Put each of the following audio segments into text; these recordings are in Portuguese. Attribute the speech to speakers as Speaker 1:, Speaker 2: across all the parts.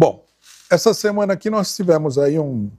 Speaker 1: Bom, essa semana aqui nós tivemos aí um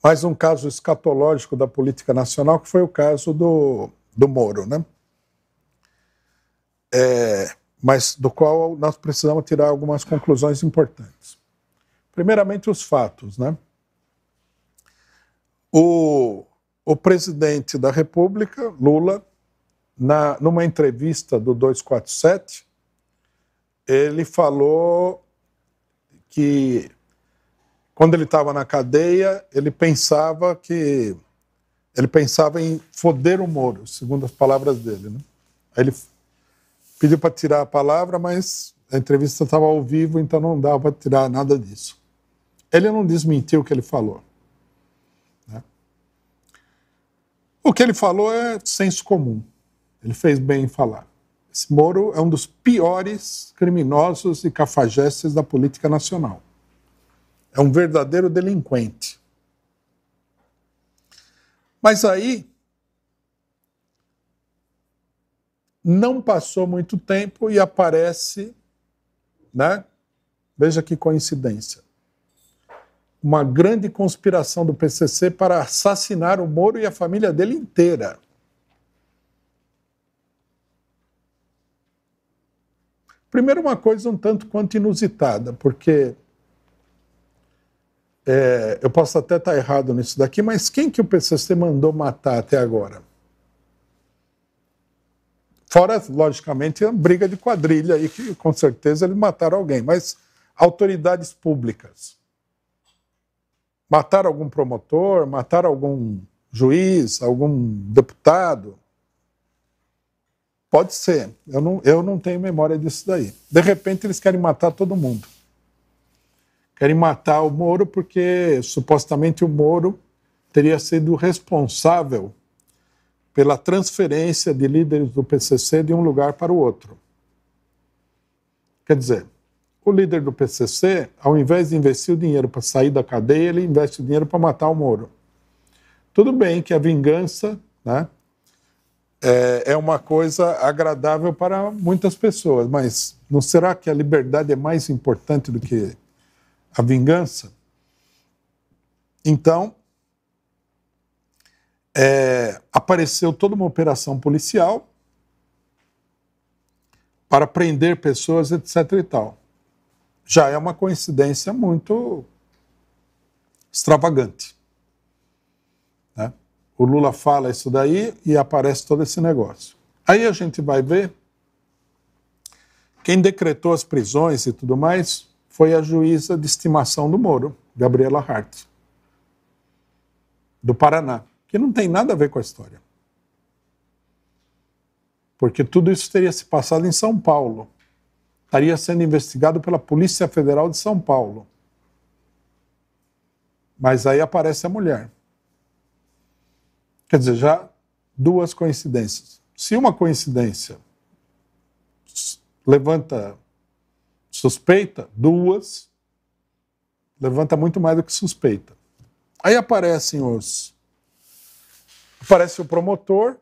Speaker 1: mais um caso escatológico da política nacional, que foi o caso do, do Moro, né? É, mas do qual nós precisamos tirar algumas conclusões importantes. Primeiramente, os fatos, né? O, o presidente da República, Lula, na, numa entrevista do 247, ele falou que quando ele estava na cadeia, ele pensava que ele pensava em foder o Moro, segundo as palavras dele. Né? Aí ele pediu para tirar a palavra, mas a entrevista estava ao vivo, então não dava para tirar nada disso. Ele não desmentiu o que ele falou. Né? O que ele falou é senso comum. Ele fez bem em falar. Esse Moro é um dos piores criminosos e cafajestes da política nacional. É um verdadeiro delinquente. Mas aí não passou muito tempo e aparece, né? Veja que coincidência. Uma grande conspiração do PCC para assassinar o Moro e a família dele inteira. Primeiro, uma coisa um tanto quanto inusitada, porque é, eu posso até estar errado nisso daqui, mas quem que o PCC mandou matar até agora? Fora, logicamente, a briga de quadrilha aí, que com certeza eles mataram alguém, mas autoridades públicas. Mataram algum promotor, mataram algum juiz, algum deputado. Pode ser. Eu não, eu não tenho memória disso daí. De repente, eles querem matar todo mundo. Querem matar o Moro porque supostamente o Moro teria sido responsável pela transferência de líderes do PCC de um lugar para o outro. Quer dizer, o líder do PCC, ao invés de investir o dinheiro para sair da cadeia, ele investe o dinheiro para matar o Moro. Tudo bem que a vingança, né, é, é uma coisa agradável para muitas pessoas, mas não será que a liberdade é mais importante do que a vingança? Então, é, apareceu toda uma operação policial para prender pessoas, etc. e tal. Já é uma coincidência muito extravagante. Né? O Lula fala isso daí e aparece todo esse negócio. Aí a gente vai ver quem decretou as prisões e tudo mais foi a juíza de estimação do Moro, Gabriela Hart, do Paraná, que não tem nada a ver com a história. Porque tudo isso teria se passado em São Paulo. Estaria sendo investigado pela Polícia Federal de São Paulo. Mas aí aparece a mulher. Quer dizer, já duas coincidências. Se uma coincidência levanta suspeita, duas levanta muito mais do que suspeita. Aí aparecem os aparece o promotor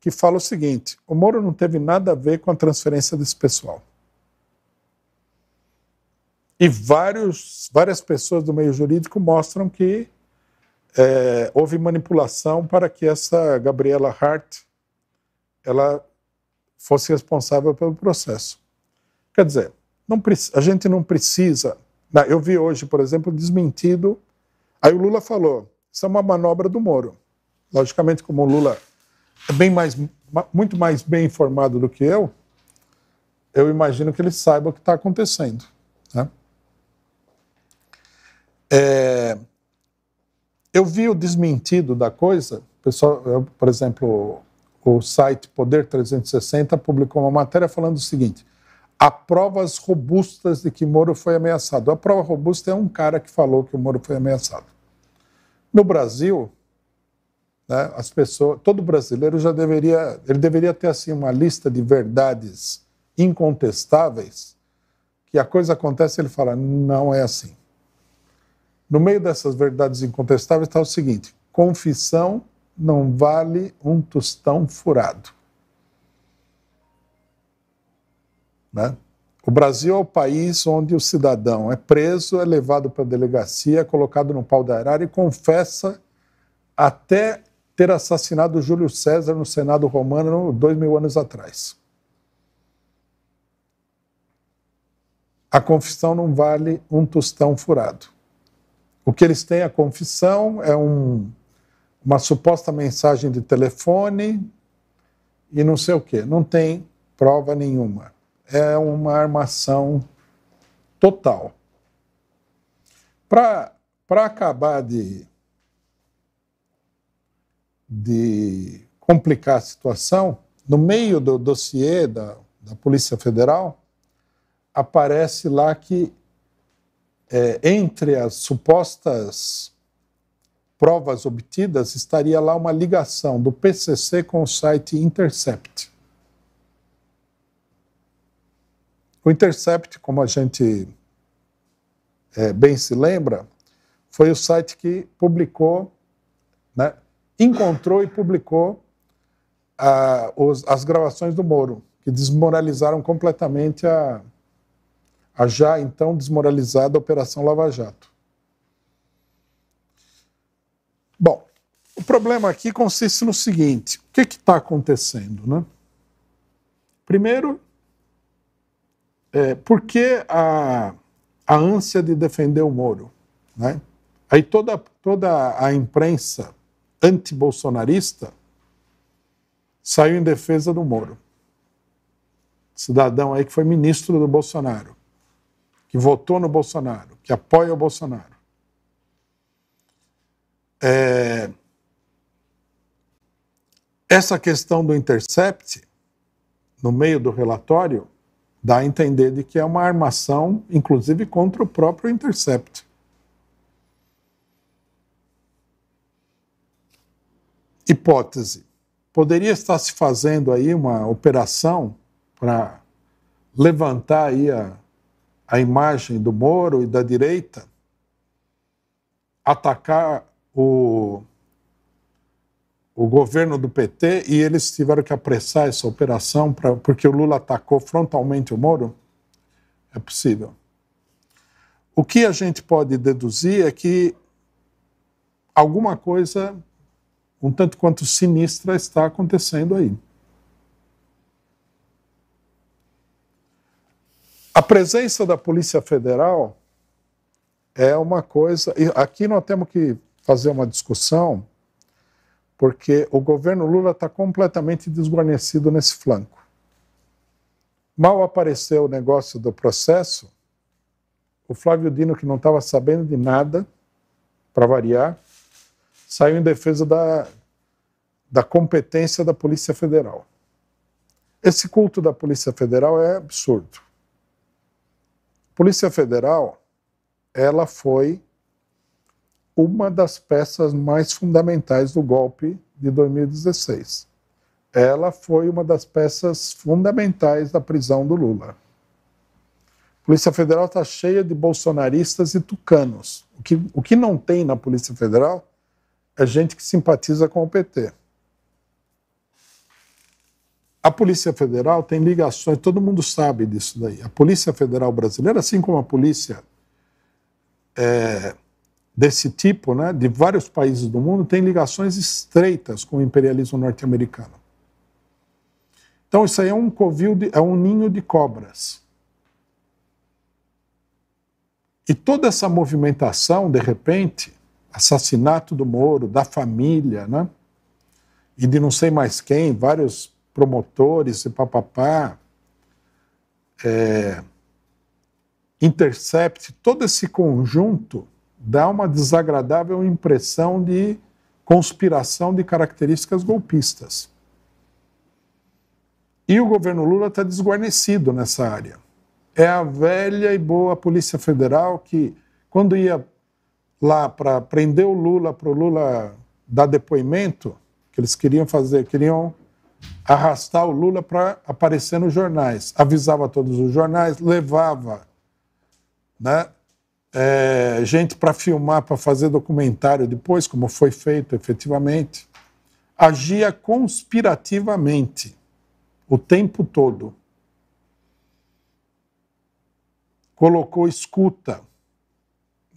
Speaker 1: que fala o seguinte: o Moro não teve nada a ver com a transferência desse pessoal. E vários, várias pessoas do meio jurídico mostram que é, houve manipulação para que essa Gabriela Hart ela fosse responsável pelo processo. Quer dizer, não, a gente não precisa. Né, eu vi hoje, por exemplo, desmentido. Aí o Lula falou: isso é uma manobra do Moro. Logicamente, como o Lula é bem mais, muito mais bem informado do que eu, eu imagino que ele saiba o que está acontecendo. Né? É, eu vi o desmentido da coisa. Pessoal, eu, por exemplo, o site Poder 360 publicou uma matéria falando o seguinte: há provas robustas de que Moro foi ameaçado. A prova robusta é um cara que falou que o Moro foi ameaçado. No Brasil, né, as pessoas, todo brasileiro já deveria, ele deveria ter assim uma lista de verdades incontestáveis que a coisa acontece, ele fala não é assim. No meio dessas verdades incontestáveis está o seguinte: confissão não vale um tostão furado. Né? O Brasil é o país onde o cidadão é preso, é levado para a delegacia, é colocado no pau da arara e confessa até ter assassinado Júlio César no Senado romano dois mil anos atrás. A confissão não vale um tostão furado. O que eles têm, a confissão, é um, uma suposta mensagem de telefone e não sei o quê. Não tem prova nenhuma. É uma armação total. Para acabar de, de complicar a situação, no meio do dossiê da, da Polícia Federal, aparece lá que é, entre as supostas provas obtidas, estaria lá uma ligação do PCC com o site Intercept. O Intercept, como a gente é, bem se lembra, foi o site que publicou, né, encontrou e publicou ah, os, as gravações do Moro, que desmoralizaram completamente a, a já então desmoralizada Operação Lava Jato. Bom, o problema aqui consiste no seguinte: o que está acontecendo? Né? Primeiro, é, por que a, a ânsia de defender o Moro? Né? Aí toda, toda a imprensa anti-bolsonarista saiu em defesa do Moro. Cidadão aí que foi ministro do Bolsonaro que votou no Bolsonaro, que apoia o Bolsonaro, é... essa questão do intercept, no meio do relatório, dá a entender de que é uma armação, inclusive contra o próprio intercept. Hipótese: poderia estar se fazendo aí uma operação para levantar aí a a imagem do Moro e da direita, atacar o, o governo do PT e eles tiveram que apressar essa operação pra, porque o Lula atacou frontalmente o Moro? É possível. O que a gente pode deduzir é que alguma coisa um tanto quanto sinistra está acontecendo aí. A presença da Polícia Federal é uma coisa. E aqui nós temos que fazer uma discussão, porque o governo Lula está completamente desguarnecido nesse flanco. Mal apareceu o negócio do processo, o Flávio Dino, que não estava sabendo de nada, para variar, saiu em defesa da, da competência da Polícia Federal. Esse culto da Polícia Federal é absurdo. Polícia Federal, ela foi uma das peças mais fundamentais do golpe de 2016. Ela foi uma das peças fundamentais da prisão do Lula. A Polícia Federal está cheia de bolsonaristas e tucanos. O que, o que não tem na Polícia Federal é gente que simpatiza com o PT. A Polícia Federal tem ligações, todo mundo sabe disso daí. A Polícia Federal brasileira, assim como a polícia é, desse tipo, né, de vários países do mundo, tem ligações estreitas com o imperialismo norte-americano. Então isso aí é um covil, de, é um ninho de cobras. E toda essa movimentação, de repente, assassinato do Moro, da família, né? E de não sei mais quem, vários promotores e papapá, é, Intercept, todo esse conjunto dá uma desagradável impressão de conspiração de características golpistas. E o governo Lula está desguarnecido nessa área. É a velha e boa Polícia Federal que, quando ia lá para prender o Lula, para o Lula dar depoimento, que eles queriam fazer, queriam arrastar o Lula para aparecer nos jornais. Avisava todos os jornais, levava né, é, gente para filmar, para fazer documentário depois, como foi feito efetivamente. Agia conspirativamente o tempo todo. Colocou escuta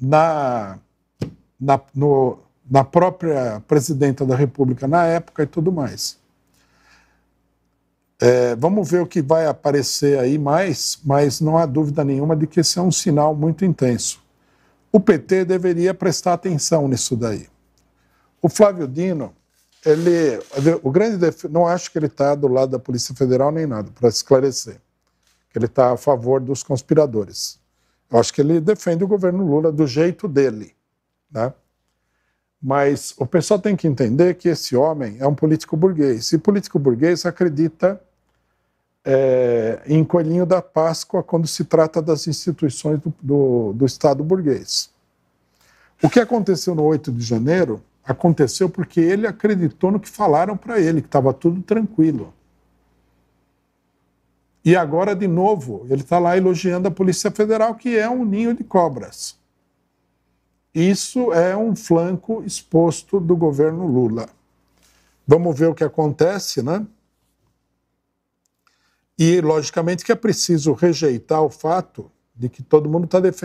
Speaker 1: na, na, no, na própria presidenta da República na época e tudo mais. É, vamos ver o que vai aparecer aí mais, mas não há dúvida nenhuma de que esse é um sinal muito intenso. O PT deveria prestar atenção nisso daí. O Flávio Dino, ele, o grande def... não acho que ele está do lado da Polícia Federal nem nada, para esclarecer, que ele está a favor dos conspiradores. Eu acho que ele defende o governo Lula do jeito dele, né? Mas o pessoal tem que entender que esse homem é um político burguês, e político burguês acredita é, em Coelhinho da Páscoa quando se trata das instituições do, do, do Estado burguês. O que aconteceu no 8 de janeiro aconteceu porque ele acreditou no que falaram para ele, que estava tudo tranquilo. E agora, de novo, ele está lá elogiando a Polícia Federal, que é um ninho de cobras. Isso é um flanco exposto do governo Lula. Vamos ver o que acontece, né? E, logicamente, que é preciso rejeitar o fato de que todo mundo está defendendo